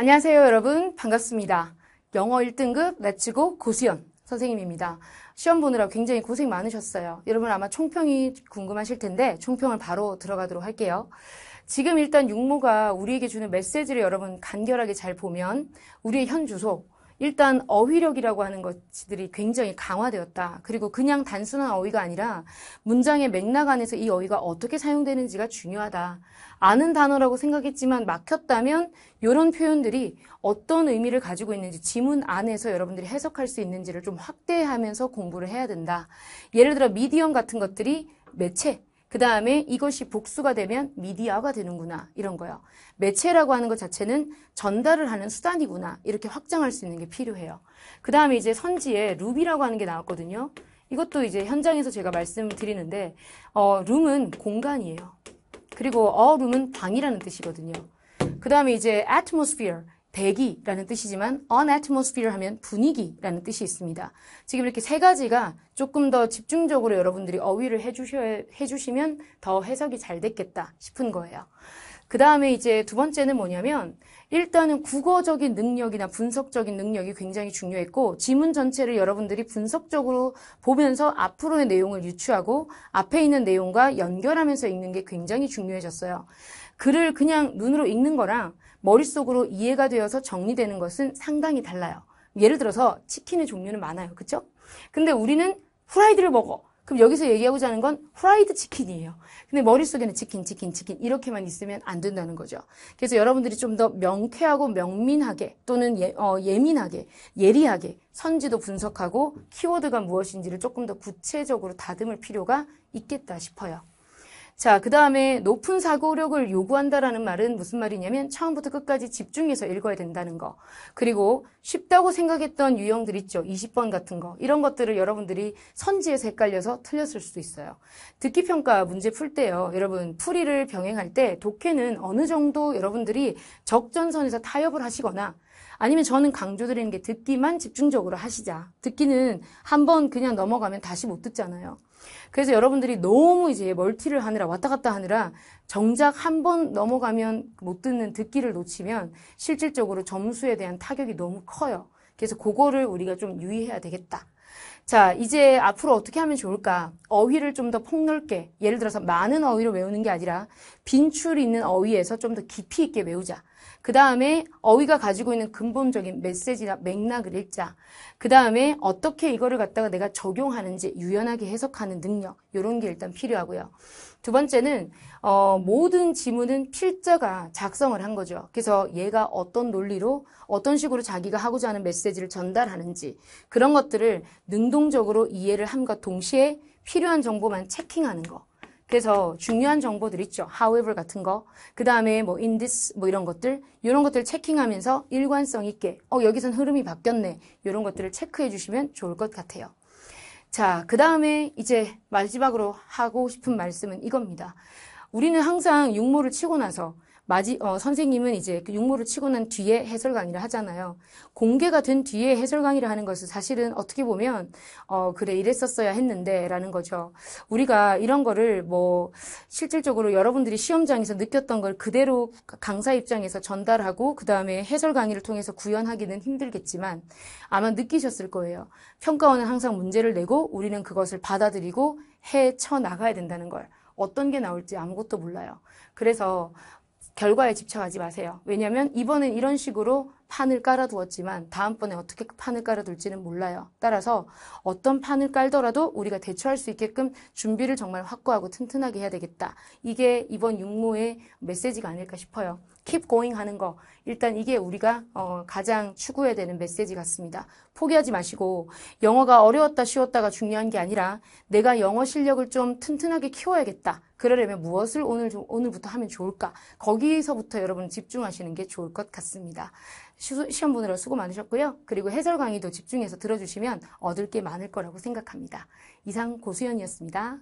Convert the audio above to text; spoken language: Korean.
안녕하세요 여러분 반갑습니다. 영어 1등급 마치고 고수연 선생님입니다. 시험 보느라 굉장히 고생 많으셨어요. 여러분 아마 총평이 궁금하실 텐데 총평을 바로 들어가도록 할게요. 지금 일단 육모가 우리에게 주는 메시지를 여러분 간결하게 잘 보면 우리의 현 주소, 일단 어휘력이라고 하는 것들이 굉장히 강화되었다. 그리고 그냥 단순한 어휘가 아니라 문장의 맥락 안에서 이 어휘가 어떻게 사용되는지가 중요하다. 아는 단어라고 생각했지만 막혔다면 이런 표현들이 어떤 의미를 가지고 있는지 지문 안에서 여러분들이 해석할 수 있는지를 좀 확대하면서 공부를 해야 된다. 예를 들어 미디엄 같은 것들이 매체, 그 다음에 이것이 복수가 되면 미디어가 되는구나 이런 거요. 매체라고 하는 것 자체는 전달을 하는 수단이구나 이렇게 확장할 수 있는 게 필요해요. 그 다음에 이제 선지에 룸이라고 하는 게 나왔거든요. 이것도 이제 현장에서 제가 말씀드리는데 어, 룸은 공간이에요. 그리고 어룸은 방이라는 뜻이거든요. 그 다음에 이제 atmosphere 대기라는 뜻이지만 on atmosphere 하면 분위기라는 뜻이 있습니다. 지금 이렇게 세 가지가 조금 더 집중적으로 여러분들이 어휘를 해주 해주시면 더 해석이 잘 됐겠다 싶은 거예요. 그 다음에 이제 두 번째는 뭐냐면 일단은 국어적인 능력이나 분석적인 능력이 굉장히 중요했고 지문 전체를 여러분들이 분석적으로 보면서 앞으로의 내용을 유추하고 앞에 있는 내용과 연결하면서 읽는 게 굉장히 중요해졌어요. 글을 그냥 눈으로 읽는 거랑 머릿속으로 이해가 되어서 정리되는 것은 상당히 달라요. 예를 들어서 치킨의 종류는 많아요. 그렇죠 근데 우리는 후라이드를 먹어. 그럼 여기서 얘기하고자 하는 건 후라이드 치킨이에요. 근데 머릿속에는 치킨, 치킨, 치킨 이렇게만 있으면 안 된다는 거죠. 그래서 여러분들이 좀 더 명쾌하고 명민하게 또는 예, 어, 예민하게, 예리하게 선지도 분석하고 키워드가 무엇인지를 조금 더 구체적으로 다듬을 필요가 있겠다 싶어요. 자, 그 다음에 높은 사고력을 요구한다라는 말은 무슨 말이냐면 처음부터 끝까지 집중해서 읽어야 된다는 거. 그리고 쉽다고 생각했던 유형들 있죠. 20번 같은 거. 이런 것들을 여러분들이 선지에서 헷갈려서 틀렸을 수도 있어요. 듣기 평가 문제 풀 때요. 여러분, 풀이를 병행할 때 독해는 어느 정도 여러분들이 적전선에서 타협을 하시거나 아니면 저는 강조드리는 게 듣기만 집중적으로 하시자. 듣기는 한 번 그냥 넘어가면 다시 못 듣잖아요. 그래서 여러분들이 너무 이제 멀티를 하느라 왔다 갔다 하느라 정작 한 번 넘어가면 못 듣는 듣기를 놓치면 실질적으로 점수에 대한 타격이 너무 커요. 그래서 그거를 우리가 좀 유의해야 되겠다. 자, 이제 앞으로 어떻게 하면 좋을까? 어휘를 좀 더 폭넓게, 예를 들어서 많은 어휘를 외우는 게 아니라 빈출이 있는 어휘에서 좀 더 깊이 있게 외우자. 그 다음에 어휘가 가지고 있는 근본적인 메시지나 맥락을 읽자. 그 다음에 어떻게 이거를 갖다가 내가 적용하는지 유연하게 해석하는 능력, 이런 게 일단 필요하고요. 두 번째는 어, 모든 지문은 필자가 작성을 한 거죠. 그래서 얘가 어떤 논리로 어떤 식으로 자기가 하고자 하는 메시지를 전달하는지 그런 것들을 능동 능동적으로 이해를 함과 동시에 필요한 정보만 체킹하는 거. 그래서 중요한 정보들 있죠. however 같은 거. 그 다음에 뭐 in this 뭐 이런 것들. 이런 것들 체킹하면서 일관성 있게 어 여기선 흐름이 바뀌었네. 이런 것들을 체크해 주시면 좋을 것 같아요. 자, 그 다음에 이제 마지막으로 하고 싶은 말씀은 이겁니다. 우리는 항상 육모를 치고 나서 마지, 어, 선생님은 이제 육모를 그 치고 난 뒤에 해설 강의를 하잖아요. 공개가 된 뒤에 해설 강의를 하는 것은 사실은 어떻게 보면, 어, 그래, 이랬었어야 했는데, 라는 거죠. 우리가 이런 거를 뭐, 실질적으로 여러분들이 시험장에서 느꼈던 걸 그대로 강사 입장에서 전달하고, 그 다음에 해설 강의를 통해서 구현하기는 힘들겠지만, 아마 느끼셨을 거예요. 평가원은 항상 문제를 내고, 우리는 그것을 받아들이고, 헤쳐 나가야 된다는 걸. 어떤 게 나올지 아무것도 몰라요. 그래서 결과에 집착하지 마세요. 왜냐하면 이번엔 이런 식으로 판을 깔아두었지만 다음번에 어떻게 판을 깔아둘지는 몰라요. 따라서 어떤 판을 깔더라도 우리가 대처할 수 있게끔 준비를 정말 확고하고 튼튼하게 해야 되겠다. 이게 이번 육모의 메시지가 아닐까 싶어요. keep going 하는 거. 일단 이게 우리가 어, 가장 추구해야 되는 메시지 같습니다. 포기하지 마시고 영어가 어려웠다 쉬웠다가 중요한 게 아니라 내가 영어 실력을 좀 튼튼하게 키워야겠다. 그러려면 무엇을 오늘 오늘부터 하면 좋을까? 거기서부터 여러분 집중하시는 게 좋을 것 같습니다. 시험 보느라 수고 많으셨고요. 그리고 해설 강의도 집중해서 들어주시면 얻을 게 많을 거라고 생각합니다. 이상 고수연이었습니다.